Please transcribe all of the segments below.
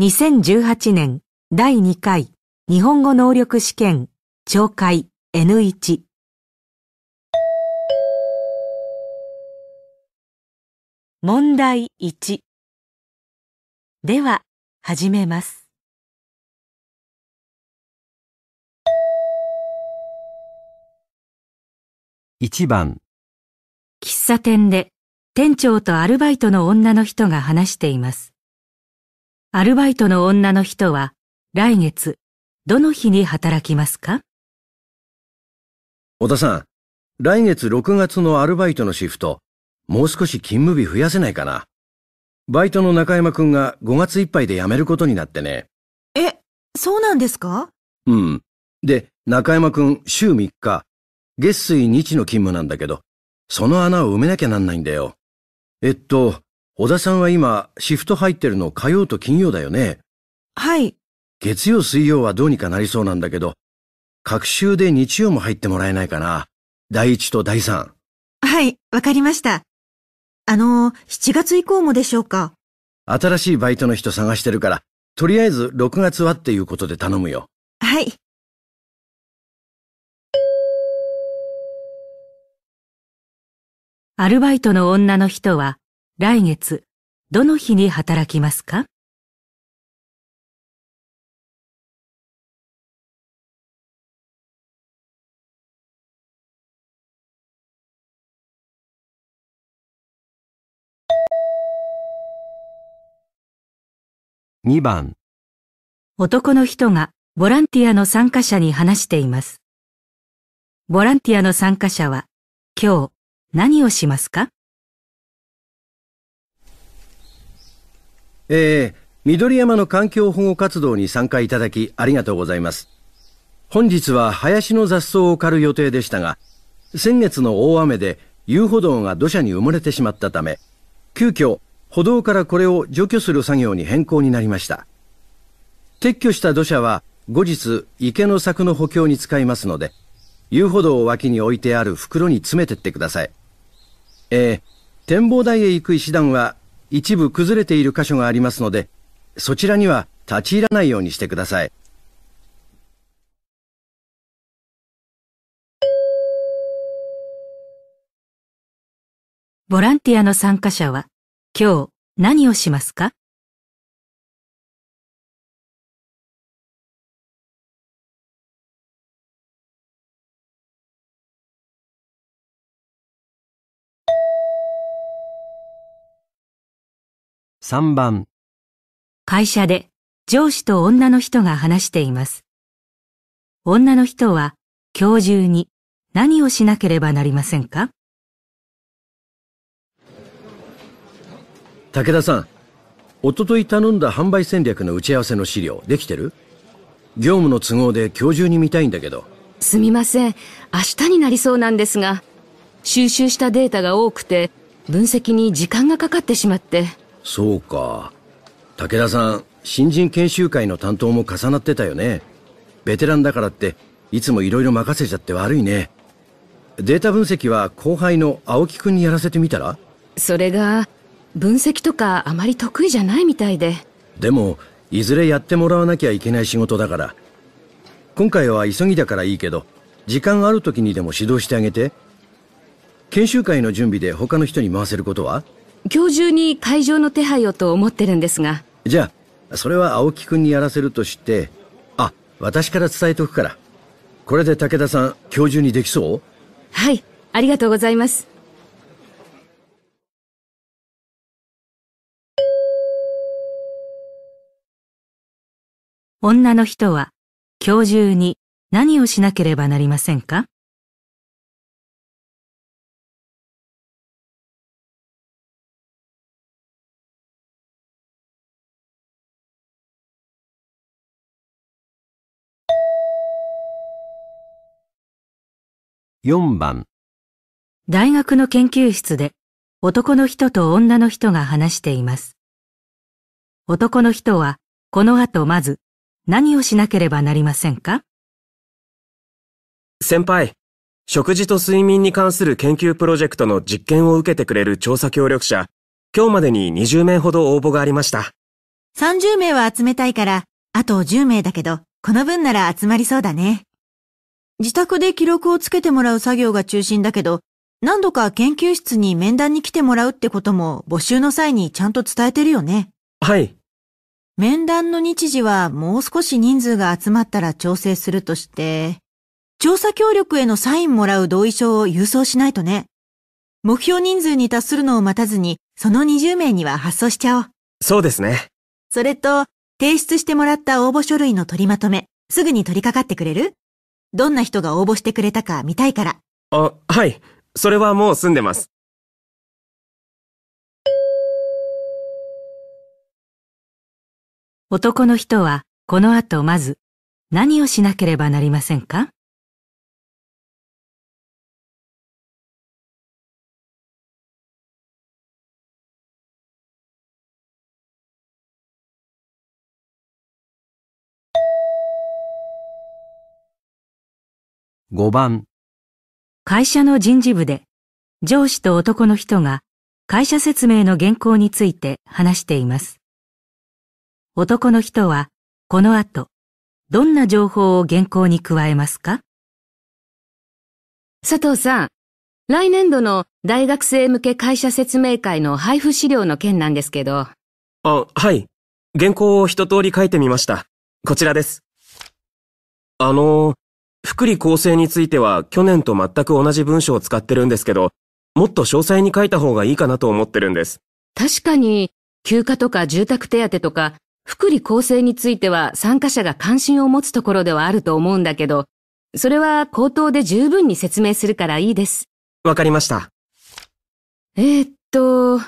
2018年第2回日本語能力試験懲戒 N1 問題1では始めます1番喫茶店で店長とアルバイトの女の人が話していますアルバイトの女の人は来月どの日に働きますか小田さん、来月6月のアルバイトのシフト、もう少し勤務日増やせないかな。バイトの中山くんが5月いっぱいで辞めることになってね。え、そうなんですかうん。で、中山くん週3日、月水日の勤務なんだけど、その穴を埋めなきゃなんないんだよ。えっと、小田さんは今、シフト入ってるの火曜と金曜だよね。はい。月曜水曜はどうにかなりそうなんだけど、各週で日曜も入ってもらえないかな。第一と第三。はい、わかりました。あの、7月以降もでしょうか。新しいバイトの人探してるから、とりあえず6月はっていうことで頼むよ。はい。アルバイトの女の人は来月、どの日に働きますか2番男の人がボランティアの参加者に話しています。ボランティアの参加者は今日何をしますかえー、緑山の環境保護活動に参加いただきありがとうございます。本日は林の雑草を刈る予定でしたが、先月の大雨で遊歩道が土砂に埋もれてしまったため、急遽歩道からこれを除去する作業に変更になりました。撤去した土砂は後日池の柵の補強に使いますので、遊歩道を脇に置いてある袋に詰めてってください。えー、展望台へ行く石段は一部崩れている箇所がありますので、そちらには立ち入らないようにしてください。ボランティアの参加者は今日何をしますか3番会社で上司と女の人が話しています。女の人は今日中に何をしなければなりませんか武田さん、おととい頼んだ販売戦略の打ち合わせの資料できてる業務の都合で今日中に見たいんだけど。すみません。明日になりそうなんですが、収集したデータが多くて、分析に時間がかかってしまって。そうか。武田さん、新人研修会の担当も重なってたよね。ベテランだからって、いつもいろいろ任せちゃって悪いね。データ分析は後輩の青木くんにやらせてみたらそれが、分析とかあまり得意じゃないみたいで。でも、いずれやってもらわなきゃいけない仕事だから。今回は急ぎだからいいけど、時間ある時にでも指導してあげて。研修会の準備で他の人に回せることは今日中に会場の手配をと思ってるんですが。じゃあ、それは青木くんにやらせるとして、あ、私から伝えとくから。これで武田さん、今日中にできそうはい、ありがとうございます。女の人は今日中に何をしなければなりませんか4番大学の研究室で男の人と女の人が話しています。男の人はこの後まず何をしなければなりませんか先輩、食事と睡眠に関する研究プロジェクトの実験を受けてくれる調査協力者、今日までに20名ほど応募がありました。30名は集めたいから、あと10名だけど、この分なら集まりそうだね。自宅で記録をつけてもらう作業が中心だけど、何度か研究室に面談に来てもらうってことも募集の際にちゃんと伝えてるよね。はい。面談の日時はもう少し人数が集まったら調整するとして、調査協力へのサインもらう同意書を郵送しないとね。目標人数に達するのを待たずに、その20名には発送しちゃおう。そうですね。それと、提出してもらった応募書類の取りまとめ、すぐに取り掛かってくれるどんな人が応募してくれたか見たいから。あ、はい。それはもう済んでます。男の人は、この後まず、何をしなければなりませんか5番会社の人事部で上司と男の人が会社説明の原稿について話しています。男の人はこの後どんな情報を原稿に加えますか佐藤さん、来年度の大学生向け会社説明会の配布資料の件なんですけど。あ、はい。原稿を一通り書いてみました。こちらです。あの、福利厚生については去年と全く同じ文章を使ってるんですけど、もっと詳細に書いた方がいいかなと思ってるんです。確かに、休暇とか住宅手当とか、福利厚生については参加者が関心を持つところではあると思うんだけど、それは口頭で十分に説明するからいいです。わかりました。えー、っと、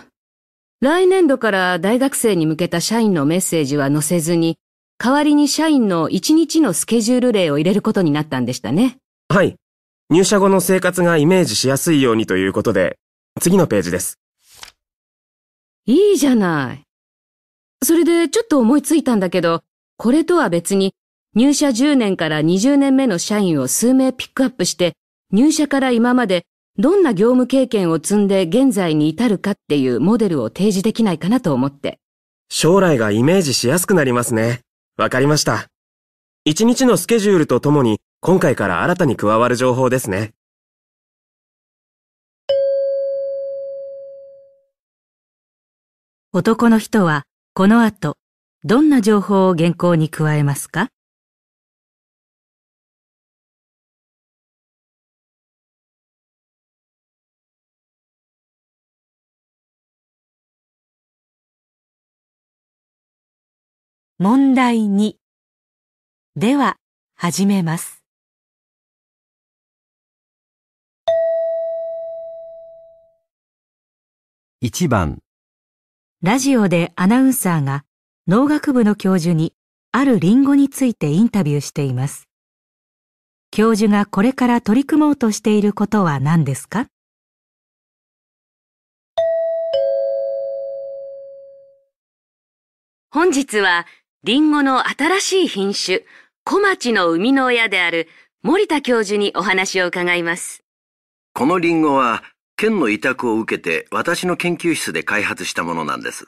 来年度から大学生に向けた社員のメッセージは載せずに、代わりに社員の1日のスケジュール例を入れることになったんでしたね。はい。入社後の生活がイメージしやすいようにということで、次のページです。いいじゃない。それでちょっと思いついたんだけど、これとは別に入社10年から20年目の社員を数名ピックアップして、入社から今までどんな業務経験を積んで現在に至るかっていうモデルを提示できないかなと思って。将来がイメージしやすくなりますね。わかりました。一日のスケジュールとともに、今回から新たに加わる情報ですね。男の人は、この後、どんな情報を原稿に加えますか問題2では始めます1番ラジオでアナウンサーが農学部の教授にあるリンゴについてインタビューしています教授がこれから取り組もうとしていることは何ですか本日はリンゴの新しい品種、小町の生みの親である森田教授にお話を伺います。このリンゴは、県の委託を受けて私の研究室で開発したものなんです。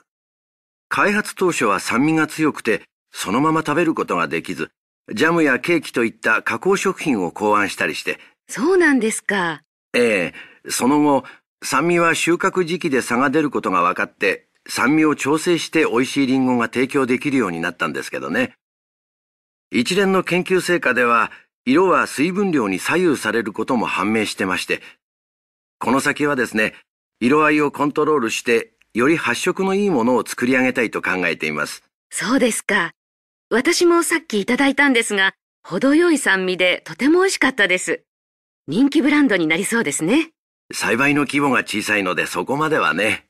開発当初は酸味が強くて、そのまま食べることができず、ジャムやケーキといった加工食品を考案したりして。そうなんですか。ええ、その後、酸味は収穫時期で差が出ることが分かって、酸味を調整して美味しいリンゴが提供できるようになったんですけどね。一連の研究成果では、色は水分量に左右されることも判明してまして、この先はですね、色合いをコントロールして、より発色のいいものを作り上げたいと考えています。そうですか。私もさっきいただいたんですが、程よい酸味でとても美味しかったです。人気ブランドになりそうですね。栽培の規模が小さいのでそこまではね。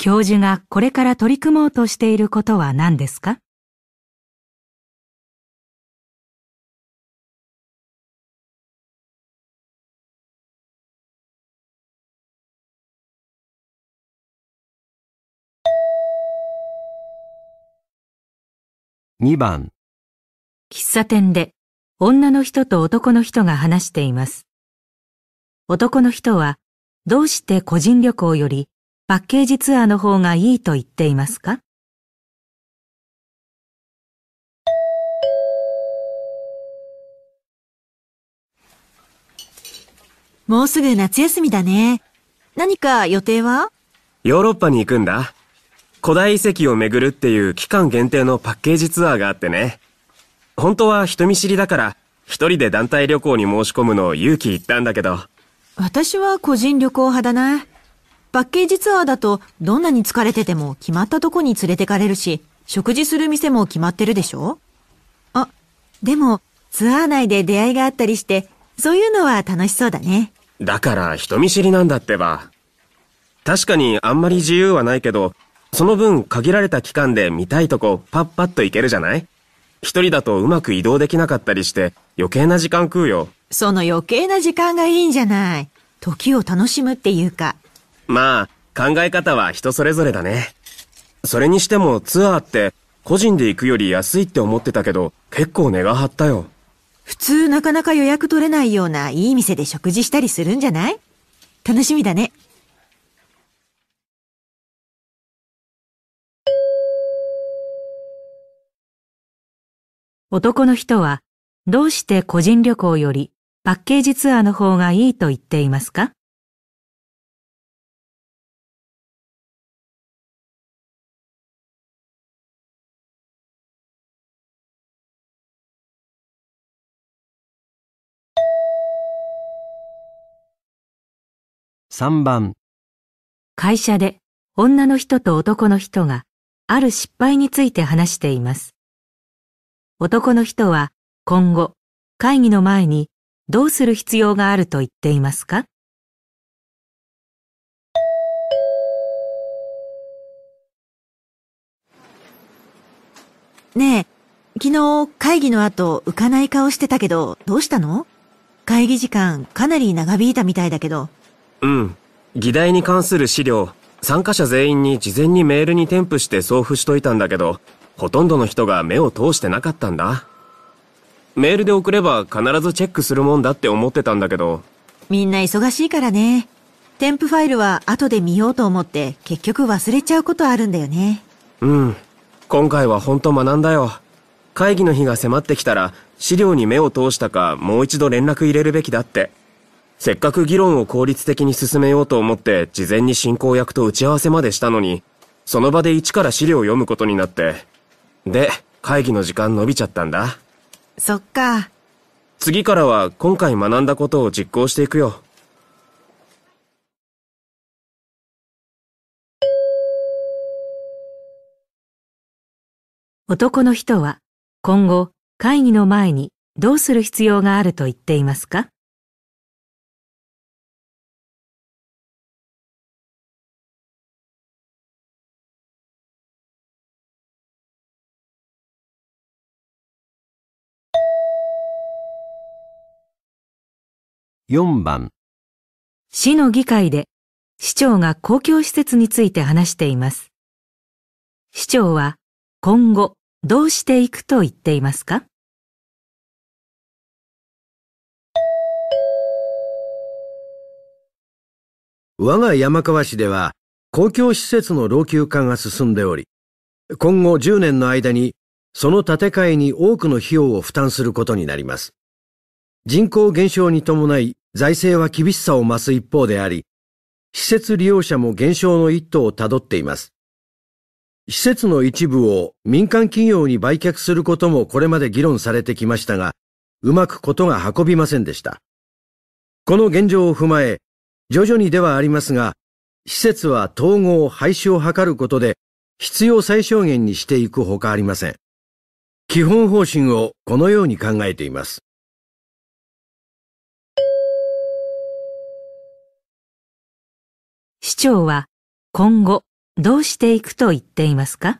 教授がこれから取り組もうとしていることは何ですか2番喫茶店で女の人と男の人が話しています。男の人はどうして個人旅行よりパッケージツアーの方がいいと言っていますかもうすぐ夏休みだね。何か予定はヨーロッパに行くんだ。古代遺跡を巡るっていう期間限定のパッケージツアーがあってね。本当は人見知りだから、一人で団体旅行に申し込むのを勇気いったんだけど。私は個人旅行派だな。パッケージツアーだとどんなに疲れてても決まったとこに連れてかれるし、食事する店も決まってるでしょあ、でもツアー内で出会いがあったりして、そういうのは楽しそうだね。だから人見知りなんだってば。確かにあんまり自由はないけど、その分限られた期間で見たいとこパッパッと行けるじゃない一人だとうまく移動できなかったりして余計な時間食うよ。その余計な時間がいいんじゃない。時を楽しむっていうか。まあ、考え方は人それぞれだね。それにしてもツアーって個人で行くより安いって思ってたけど、結構値が張ったよ。普通なかなか予約取れないようないい店で食事したりするんじゃない楽しみだね。男の人はどうして個人旅行よりパッケージツアーの方がいいと言っていますか3番会社で女の人と男の人がある失敗について話しています。男の人は今後会議の前にどうする必要があると言っていますかねえ、昨日会議の後浮かない顔してたけどどうしたの会議時間かなり長引いたみたいだけど。うん。議題に関する資料、参加者全員に事前にメールに添付して送付しといたんだけど、ほとんどの人が目を通してなかったんだ。メールで送れば必ずチェックするもんだって思ってたんだけど。みんな忙しいからね。添付ファイルは後で見ようと思って結局忘れちゃうことあるんだよね。うん。今回はほんと学んだよ。会議の日が迫ってきたら資料に目を通したかもう一度連絡入れるべきだって。せっかく議論を効率的に進めようと思って事前に進行役と打ち合わせまでしたのに、その場で一から資料を読むことになって、で、会議の時間伸びちゃったんだ。そっか。次からは今回学んだことを実行していくよ。男の人は今後会議の前にどうする必要があると言っていますか4番市の議会で市長が公共施設について話しています。市長は今後どうしていくと言っていますか我が山川市では公共施設の老朽化が進んでおり、今後10年の間にその建て替えに多くの費用を負担することになります。人口減少に伴い財政は厳しさを増す一方であり、施設利用者も減少の一途をたどっています。施設の一部を民間企業に売却することもこれまで議論されてきましたが、うまくことが運びませんでした。この現状を踏まえ、徐々にではありますが、施設は統合廃止を図ることで必要最小限にしていくほかありません。基本方針をこのように考えています。市長は今後どうしていくと言っていますか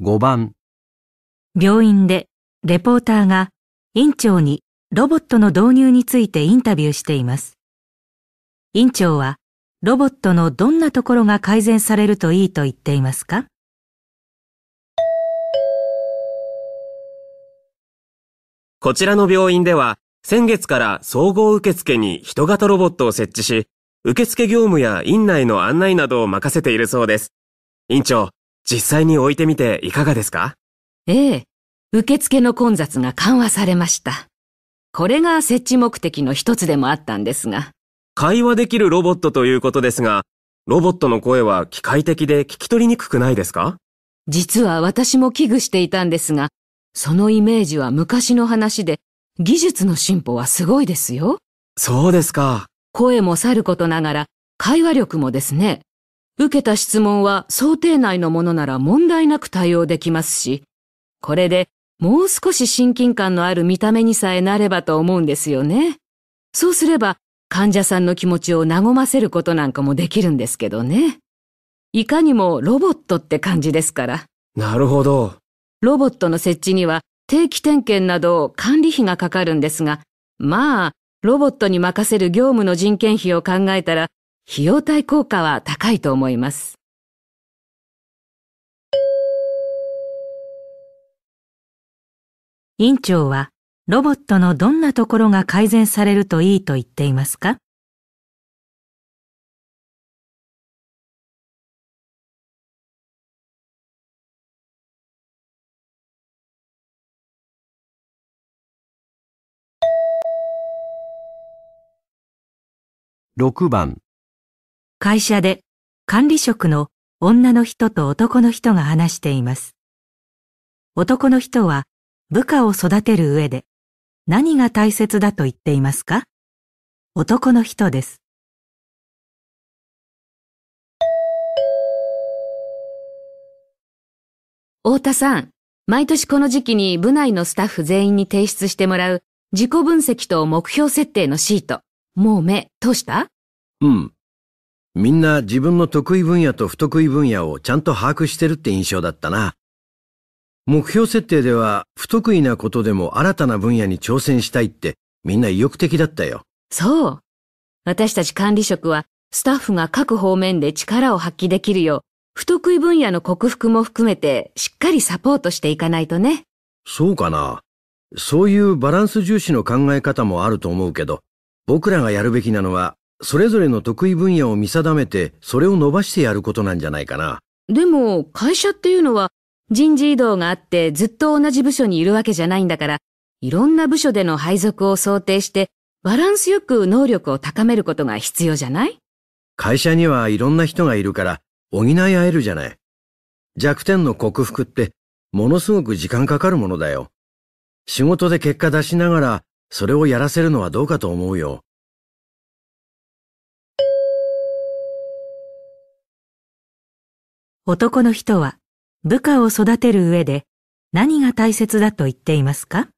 5番病院でレポーターが院長にロボットの導入についてインタビューしています。院長はロボットのどんなところが改善されるといいと言っていますかこちらの病院では、先月から総合受付に人型ロボットを設置し、受付業務や院内の案内などを任せているそうです。院長、実際に置いてみていかがですかええ。受付の混雑が緩和されました。これが設置目的の一つでもあったんですが。会話できるロボットということですが、ロボットの声は機械的で聞き取りにくくないですか実は私も危惧していたんですが、そのイメージは昔の話で、技術の進歩はすごいですよ。そうですか。声もさることながら、会話力もですね。受けた質問は想定内のものなら問題なく対応できますし、これでもう少し親近感のある見た目にさえなればと思うんですよね。そうすれば患者さんの気持ちを和ませることなんかもできるんですけどね。いかにもロボットって感じですから。なるほど。ロボットの設置には定期点検など管理費がかかるんですが、まあ、ロボットに任せる業務の人件費を考えたら、費用対効果は高いと思います。院長はロボットのどんなところが改善されるといいと言っていますか6番会社で管理職の女の人と男の人が話しています。男の人は部下を育てる上で何が大切だと言っていますか男の人です。太田さん、毎年この時期に部内のスタッフ全員に提出してもらう自己分析と目標設定のシート。もう目通したうん。みんな自分の得意分野と不得意分野をちゃんと把握してるって印象だったな。目標設定では不得意なことでも新たな分野に挑戦したいってみんな意欲的だったよ。そう。私たち管理職はスタッフが各方面で力を発揮できるよう不得意分野の克服も含めてしっかりサポートしていかないとね。そうかな。そういうバランス重視の考え方もあると思うけど、僕らがやるべきなのは、それぞれの得意分野を見定めて、それを伸ばしてやることなんじゃないかな。でも、会社っていうのは、人事異動があってずっと同じ部署にいるわけじゃないんだから、いろんな部署での配属を想定して、バランスよく能力を高めることが必要じゃない会社にはいろんな人がいるから、補い合えるじゃない。弱点の克服って、ものすごく時間かかるものだよ。仕事で結果出しながら、それをやらせるのはどうかと思うよ。男の人は部下を育てる上で何が大切だと言っていますか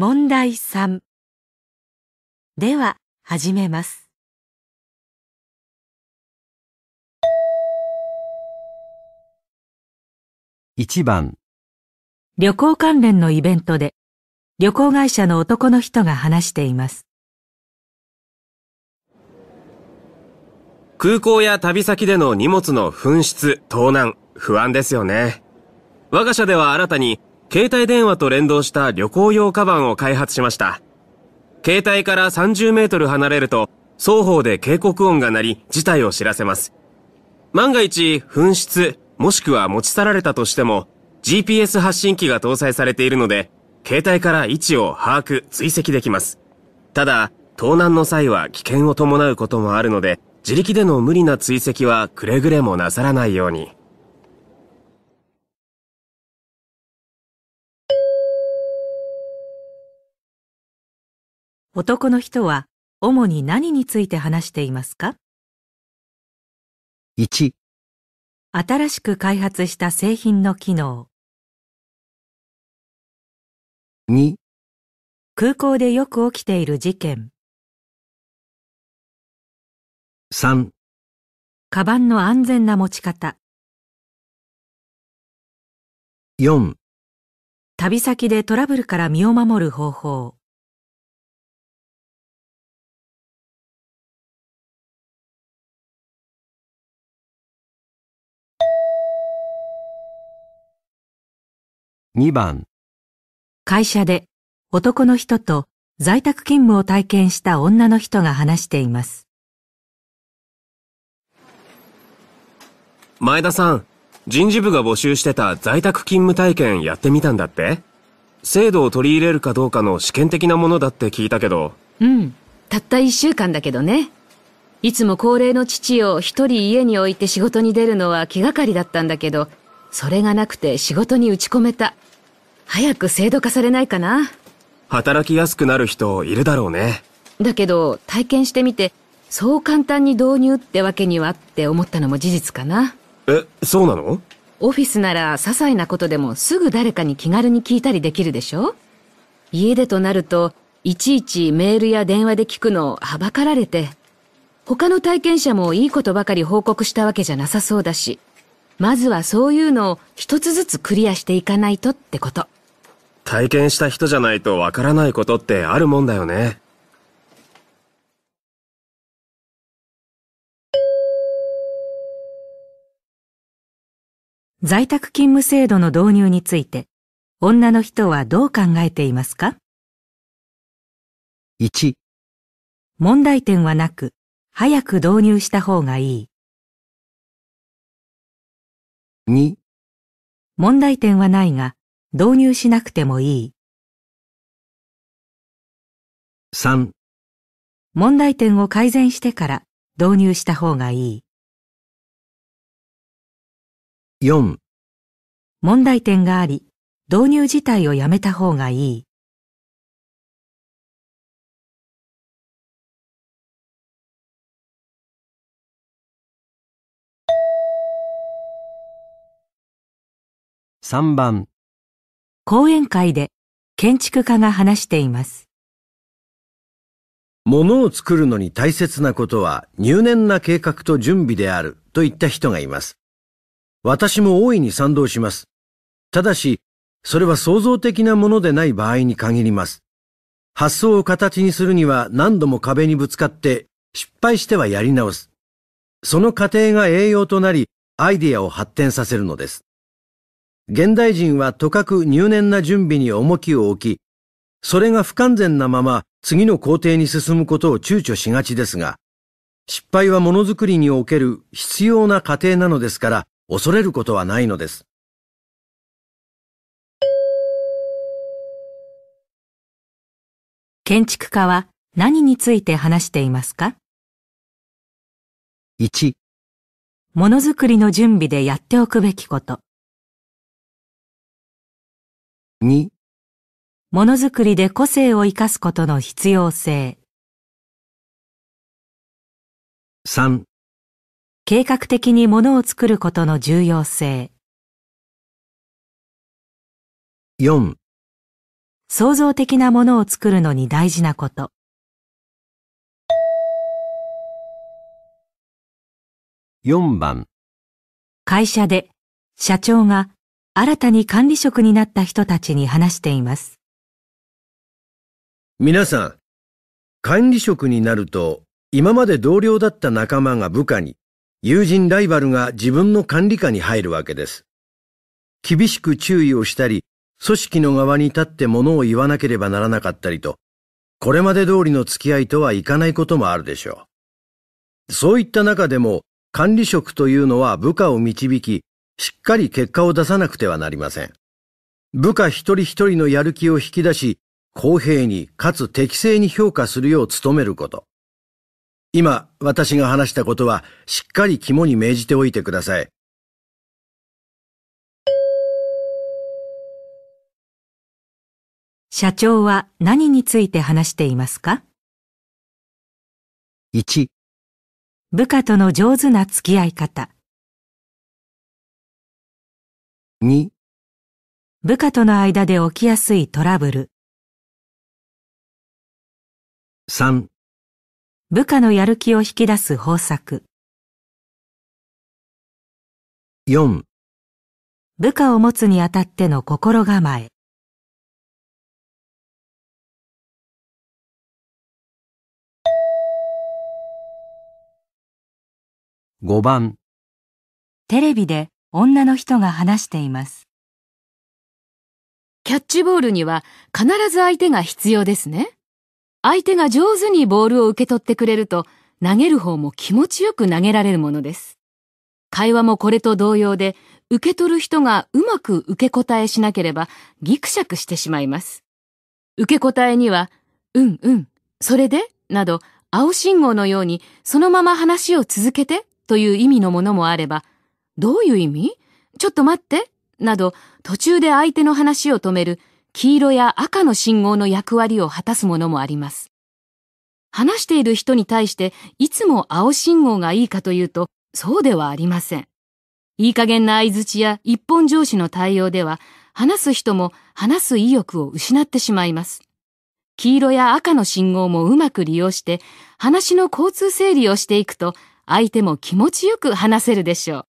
問題3では始めます1番旅行関連のイベントで旅行会社の男の人が話しています空港や旅先での荷物の紛失、盗難、不安ですよね。我が社では新たに携帯電話と連動した旅行用カバンを開発しました。携帯から30メートル離れると、双方で警告音が鳴り、事態を知らせます。万が一、紛失、もしくは持ち去られたとしても、GPS 発信機が搭載されているので、携帯から位置を把握、追跡できます。ただ、盗難の際は危険を伴うこともあるので、自力での無理な追跡はくれぐれもなさらないように。男の人は主に何について話していますか ?1 新しく開発した製品の機能2空港でよく起きている事件3カバンの安全な持ち方4旅先でトラブルから身を守る方法2番会社で男の人と在宅勤務を体験した女の人が話しています。前田さん、人事部が募集してた在宅勤務体験やってみたんだって制度を取り入れるかどうかの試験的なものだって聞いたけど。うん。たった一週間だけどね。いつも高齢の父を一人家に置いて仕事に出るのは気がかりだったんだけど、それがなくて仕事に打ち込めた。早く制度化されないかな。働きやすくなる人いるだろうね。だけど、体験してみて、そう簡単に導入ってわけにはって思ったのも事実かな。え、そうなのオフィスなら些細なことでもすぐ誰かに気軽に聞いたりできるでしょ家でとなると、いちいちメールや電話で聞くのをはばかられて、他の体験者もいいことばかり報告したわけじゃなさそうだし、まずはそういうのを一つずつクリアしていかないとってこと。体験した人じゃないとわからないことってあるもんだよね。在宅勤務制度の導入について、女の人はどう考えていますか ?1、問題点はなく、早く導入した方がいい。2、問題点はないが、導入しなくてもいい。3問題点を改善してから導入した方がいい。4問題点があり、導入自体をやめた方がいい。3番講演会で建築家が話しています。物を作るのに大切なことは入念な計画と準備であるといった人がいます。私も大いに賛同します。ただし、それは創造的なものでない場合に限ります。発想を形にするには何度も壁にぶつかって失敗してはやり直す。その過程が栄養となり、アイディアを発展させるのです。現代人はとかく入念な準備に重きを置き、それが不完全なまま次の工程に進むことを躊躇しがちですが、失敗はものづくりにおける必要な過程なのですから恐れることはないのです。建築家は何について話していますか ?1 ものづくりの準備でやっておくべきこと2ものづくりで個性を生かすことの必要性3計画的にものを作ることの重要性4創造的なものを作るのに大事なこと4番会社で社長が新たに管理職になった人たちに話しています。皆さん、管理職になると、今まで同僚だった仲間が部下に、友人ライバルが自分の管理下に入るわけです。厳しく注意をしたり、組織の側に立って物を言わなければならなかったりと、これまで通りの付き合いとはいかないこともあるでしょう。そういった中でも、管理職というのは部下を導き、しっかり結果を出さなくてはなりません。部下一人一人のやる気を引き出し、公平にかつ適正に評価するよう努めること。今、私が話したことは、しっかり肝に銘じておいてください。社長は何について話していますか ?1 部下との上手な付き合い方2部下との間で起きやすいトラブル3部下のやる気を引き出す方策4部下を持つにあたっての心構え5番テレビで女の人が話しています。キャッチボールには必ず相手が必要ですね。相手が上手にボールを受け取ってくれると、投げる方も気持ちよく投げられるものです。会話もこれと同様で、受け取る人がうまく受け答えしなければギクシャクしてしまいます。受け答えには、うんうん、それで、など、青信号のようにそのまま話を続けてという意味のものもあれば、どういう意味ちょっと待ってなど、途中で相手の話を止める黄色や赤の信号の役割を果たすものもあります。話している人に対していつも青信号がいいかというと、そうではありません。いい加減な相槌や一本上司の対応では、話す人も話す意欲を失ってしまいます。黄色や赤の信号もうまく利用して、話の交通整理をしていくと、相手も気持ちよく話せるでしょう。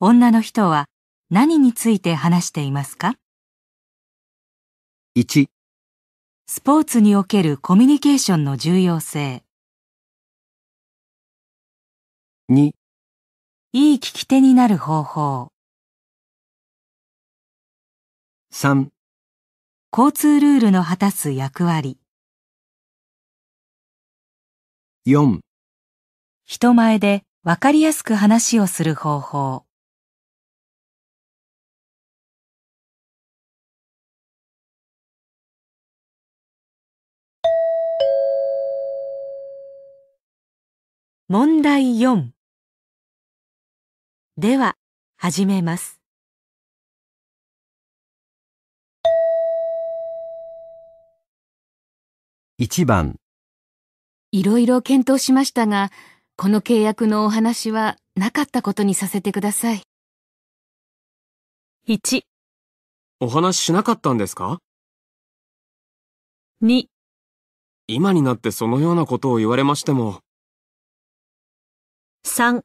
女の人は何について話していますか ?1 スポーツにおけるコミュニケーションの重要性2いい聞き手になる方法3交通ルールの果たす役割4人前でわかりやすく話をする方法問題4では始めます1番いろいろ検討しましたがこの契約のお話はなかったことにさせてください1お話しなかったんですか2今になってそのようなことを言われましても3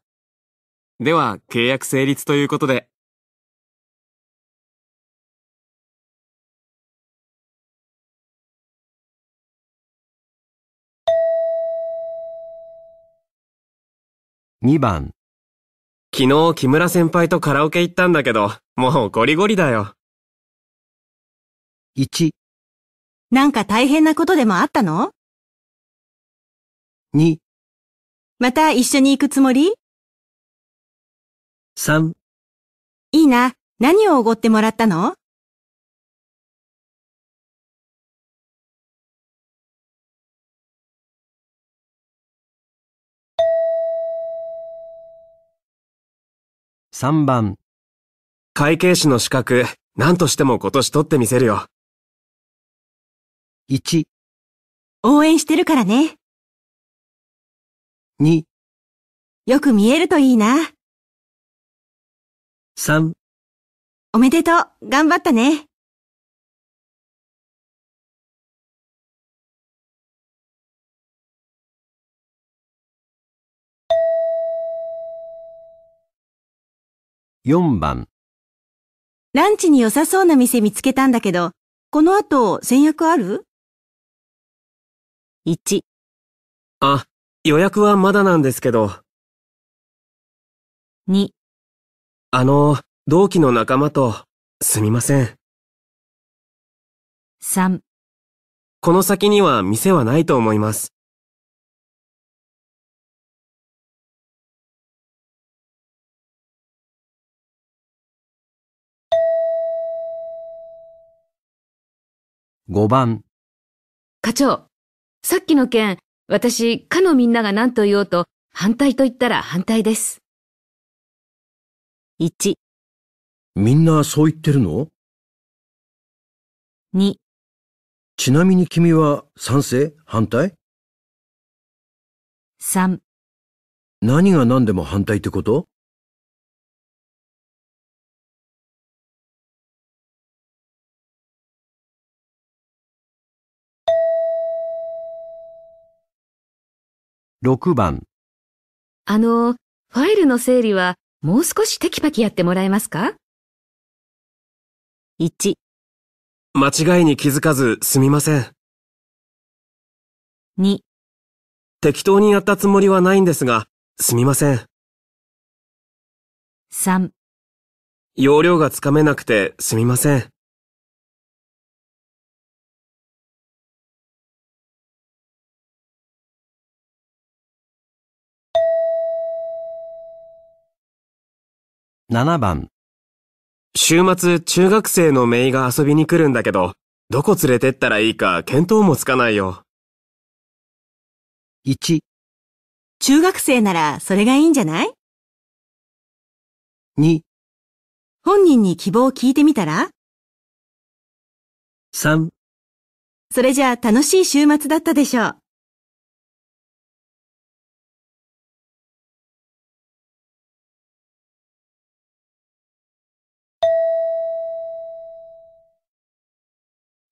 では契約成立ということで。2番昨日木村先輩とカラオケ行ったんだけど、もうゴリゴリだよ。1なんか大変なことでもあったの ?2 また一緒に行くつもり ?3 いいな。何をおごってもらったの3番会計士の資格、何としても今年取ってみせるよ。1応援してるからね。2よく見えるといいな。3おめでとう、頑張ったね。4番ランチに良さそうな店見つけたんだけど、この後、先約ある ?1 あ、予約はまだなんですけど。2あの、同期の仲間と、すみません。3この先には店はないと思います。5番課長、さっきの件、私、かのみんなが何と言おうと、反対と言ったら反対です。1。みんなそう言ってるの ?2。ちなみに君は賛成反対 ?3。何が何でも反対ってこと6番あの、ファイルの整理はもう少しテキパキやってもらえますか ?1、間違いに気づかずすみません。2、適当にやったつもりはないんですが、すみません。3、容量がつかめなくてすみません。7番。週末、中学生のメイが遊びに来るんだけど、どこ連れてったらいいか見当もつかないよ。1、中学生ならそれがいいんじゃない2、本人に希望を聞いてみたら3、それじゃあ楽しい週末だったでしょう。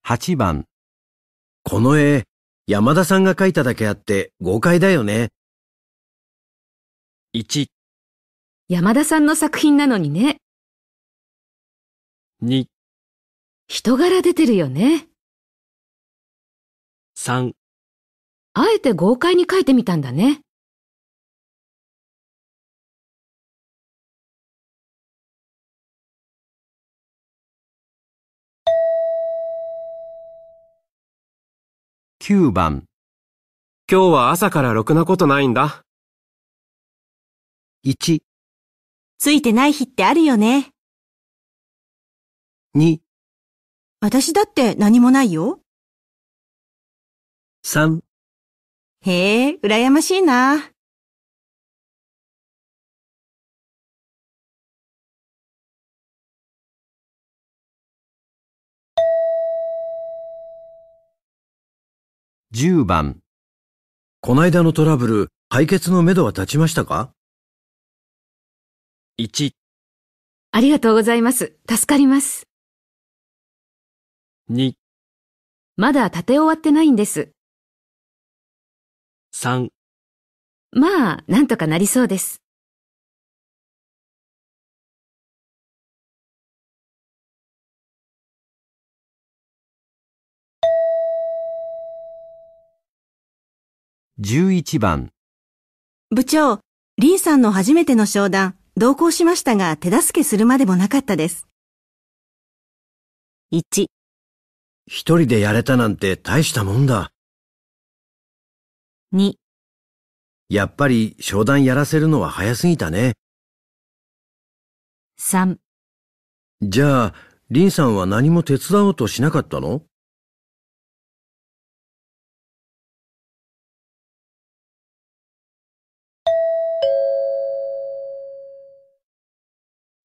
8番。この絵、山田さんが描いただけあって豪快だよね。1、山田さんの作品なのにね。2、人柄出てるよね。3、あえて豪快に描いてみたんだね。9番。今日は朝からろくなことないんだ。1、ついてない日ってあるよね。2、私だって何もないよ。3。へえ、羨ましいな。10番。こないだのトラブル、解決のめどは立ちましたか ?1、ありがとうございます。助かります。2、まだ立て終わってないんです。3。まあ、なんとかなりそうです。11番部長、リーさんの初めての商談、同行しましたが手助けするまでもなかったです。1、一人でやれたなんて大したもんだ。2、やっぱり商談やらせるのは早すぎたね。3、じゃあ、リンさんは何も手伝おうとしなかったの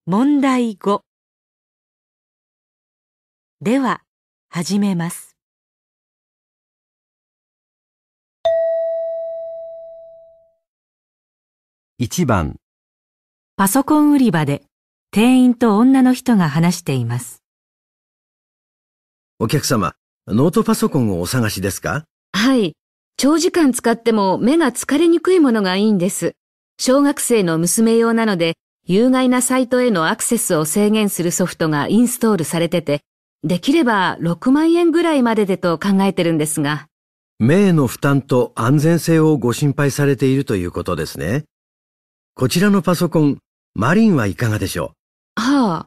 問題5では始めます1番パソコン売り場で店員と女の人が話していますお客様ノートパソコンをお探しですかはい長時間使っても目が疲れにくいものがいいんです小学生の娘用なので有害なサイトへのアクセスを制限するソフトがインストールされてて、できれば6万円ぐらいまででと考えてるんですが。名の負担と安全性をご心配されているということですね。こちらのパソコン、マリンはいかがでしょうはあ。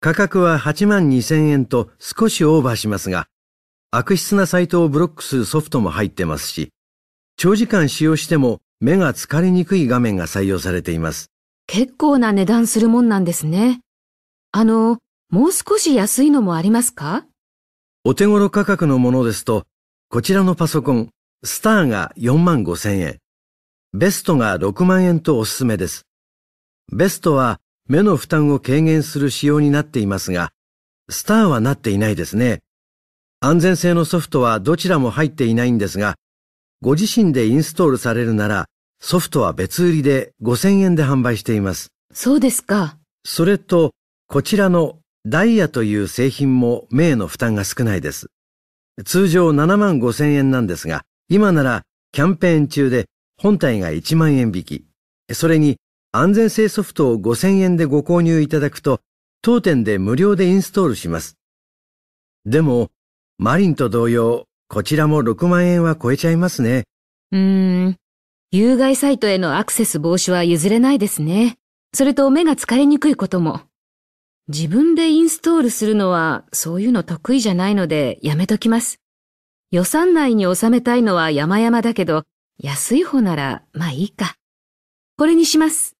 価格は8万2千円と少しオーバーしますが、悪質なサイトをブロックするソフトも入ってますし、長時間使用しても目が疲れにくい画面が採用されています。結構な値段するもんなんですね。あの、もう少し安いのもありますかお手頃価格のものですと、こちらのパソコン、スターが4万5千円、ベストが6万円とおすすめです。ベストは目の負担を軽減する仕様になっていますが、スターはなっていないですね。安全性のソフトはどちらも入っていないんですが、ご自身でインストールされるなら、ソフトは別売りで5000円で販売しています。そうですか。それと、こちらのダイヤという製品も名の負担が少ないです。通常7万5千円なんですが、今ならキャンペーン中で本体が1万円引き、それに安全性ソフトを5千円でご購入いただくと、当店で無料でインストールします。でも、マリンと同様、こちらも6万円は超えちゃいますね。うーん、有害サイトへのアクセス防止は譲れないですね。それと目が疲れにくいことも。自分でインストールするのはそういうの得意じゃないのでやめときます。予算内に収めたいのは山々だけど、安い方ならまあいいか。これにします。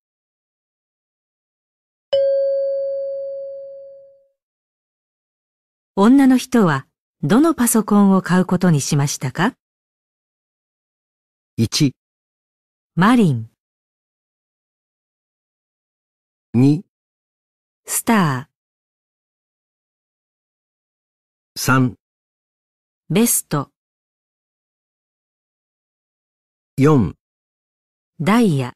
女の人はどのパソコンを買うことにしましたか ?1 マリン。2、スタ3、三、ベスト、4、ダイヤ。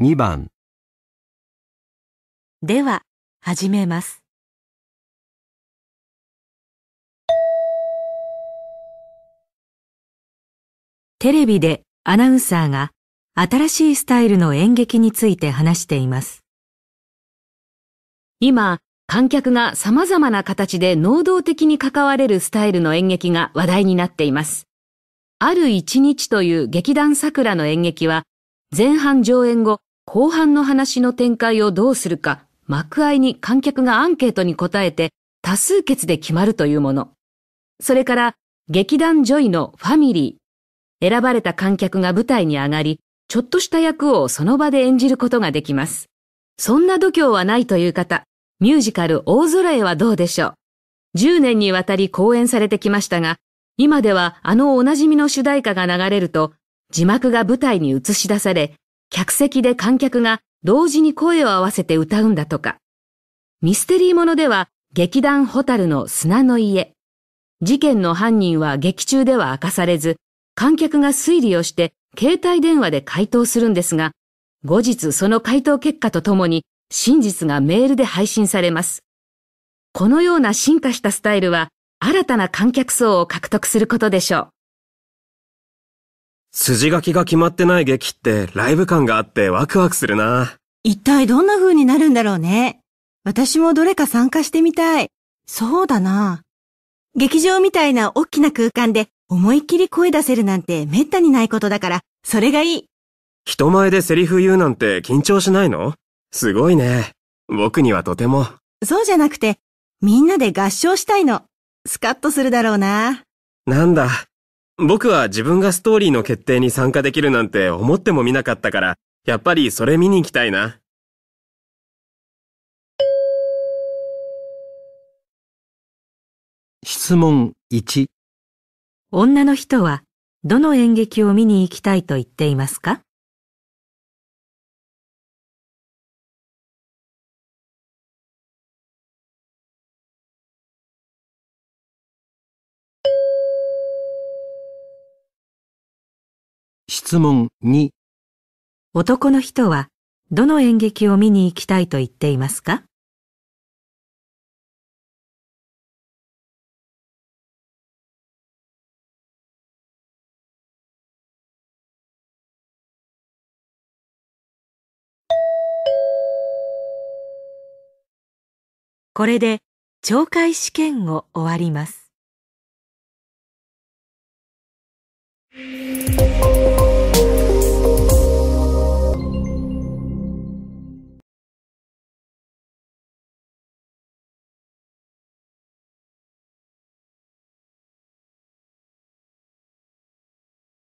2番では始めますテレビでアナウンサーが新しいスタイルの演劇について話しています今観客が様々な形で能動的に関われるスタイルの演劇が話題になっていますある一日という劇団桜の演劇は前半上演後後半の話の展開をどうするか幕間に観客がアンケートに答えて多数決で決まるというもの。それから劇団ジョイのファミリー。選ばれた観客が舞台に上がり、ちょっとした役をその場で演じることができます。そんな度胸はないという方、ミュージカル大空へはどうでしょう。10年にわたり公演されてきましたが、今ではあのおなじみの主題歌が流れると、字幕が舞台に映し出され、客席で観客が同時に声を合わせて歌うんだとか。ミステリーものでは劇団ホタルの砂の家。事件の犯人は劇中では明かされず、観客が推理をして携帯電話で回答するんですが、後日その回答結果とともに真実がメールで配信されます。このような進化したスタイルは新たな観客層を獲得することでしょう。筋書きが決まってない劇ってライブ感があってワクワクするな。一体どんな風になるんだろうね。私もどれか参加してみたい。そうだな。劇場みたいな大きな空間で思いっきり声出せるなんて滅多にないことだから、それがいい。人前でセリフ言うなんて緊張しないのすごいね。僕にはとても。そうじゃなくて、みんなで合唱したいの。スカッとするだろうな。なんだ、僕は自分がストーリーの決定に参加できるなんて思ってもみなかったから、やっぱりそれ見に行きたいな。質問1女の人はどの演劇を見に行きたいと言っていますか問2男の人はどの演劇を見に行きたいと言っていますかこれで懲戒試験を終わります。